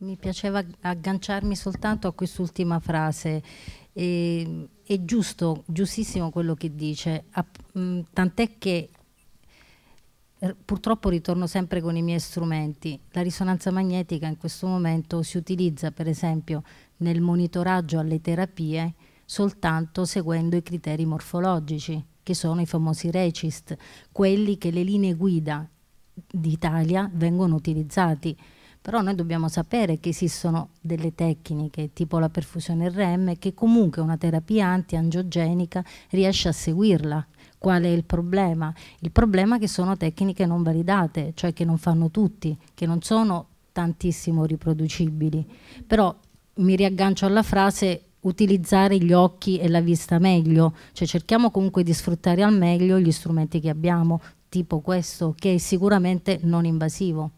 mi piaceva agganciarmi soltanto a quest'ultima frase. E, è giusto, giustissimo quello che dice, tant'è che purtroppo ritorno sempre con i miei strumenti. La risonanza magnetica in questo momento si utilizza per esempio nel monitoraggio alle terapie soltanto seguendo i criteri morfologici, che sono i famosi RECIST, quelli che le linee guida d'Italia vengono utilizzati però noi dobbiamo sapere che esistono delle tecniche tipo la perfusione RM che comunque una terapia antiangiogenica riesce a seguirla. Qual è il problema? Il problema è che sono tecniche non validate, cioè che non fanno tutti, che non sono tantissimo riproducibili. Però mi riaggancio alla frase utilizzare gli occhi e la vista meglio, cioè cerchiamo comunque di sfruttare al meglio gli strumenti che abbiamo, tipo questo, che è sicuramente non invasivo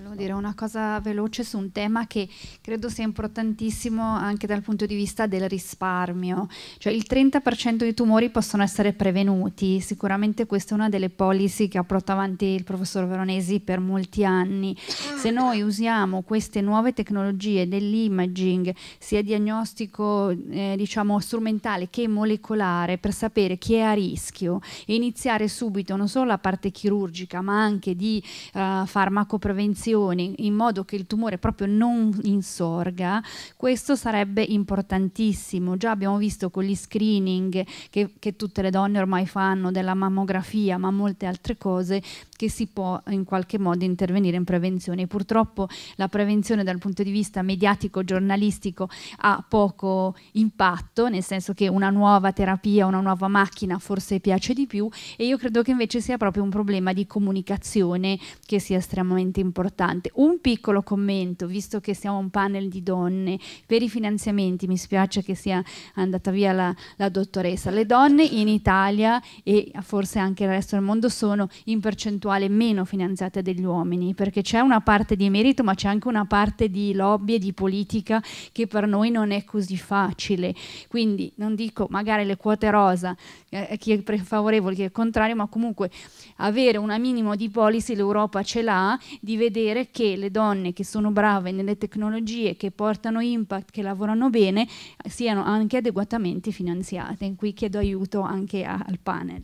volevo dire una cosa veloce su un tema che credo sia importantissimo anche dal punto di vista del risparmio. Cioè il 30% dei tumori possono essere prevenuti, sicuramente questa è una delle policy che ha portato avanti il professor Veronesi per molti anni. Se noi usiamo queste nuove tecnologie dell'imaging, sia diagnostico eh, diciamo strumentale che molecolare, per sapere chi è a rischio e iniziare subito non solo la parte chirurgica ma anche di eh, farmacoprevenzione, azioni in modo che il tumore proprio non insorga, questo sarebbe importantissimo. Già abbiamo visto con gli screening che, che tutte le donne ormai fanno della mammografia, ma molte altre cose, che si può eh, in qualche modo intervenire in prevenzione. Purtroppo la prevenzione dal punto di vista mediatico, giornalistico ha poco impatto, nel senso che una nuova terapia, una nuova macchina forse piace di più e io credo che invece sia proprio un problema di comunicazione che sia estremamente importante. Un piccolo commento, visto che siamo un panel di donne, per i finanziamenti mi spiace che sia andata via la, la dottoressa, le donne in Italia e forse anche nel resto del mondo sono in percentuale sessuale meno finanziata degli uomini, perché c'è una parte di merito, ma c'è anche una parte di lobby e di politica che per noi non è così facile. Quindi non dico magari le quote rosa, eh, chi è favorevole, chi è contrario, ma comunque avere un minimo di policy l'Europa ce l'ha, di vedere che le donne che sono brave nelle tecnologie, che portano impact, che lavorano bene, siano anche adeguatamente finanziate. In cui chiedo aiuto anche a, al panel.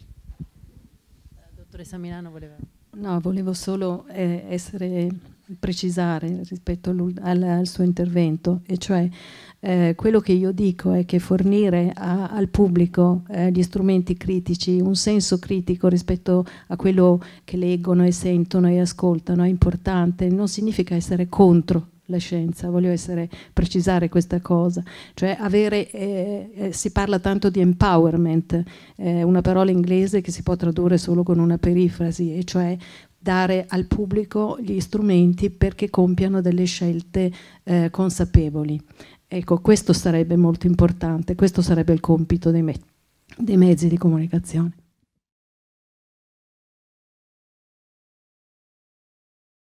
La dottoressa Milano voleva. No, volevo solo eh, essere, precisare rispetto al, al, suo intervento, e cioè eh, quello che io dico è che fornire a, al pubblico eh, gli strumenti critici, un senso critico rispetto a quello che leggono e sentono e ascoltano è importante, non significa essere contro la scienza, voglio essere, precisare questa cosa, cioè avere, eh, eh, si parla tanto di empowerment, eh, una parola inglese che si può tradurre solo con una perifrasi, e cioè dare al pubblico gli strumenti perché compiano delle scelte eh, consapevoli. Ecco, questo sarebbe molto importante, questo sarebbe il compito dei, me dei mezzi di comunicazione.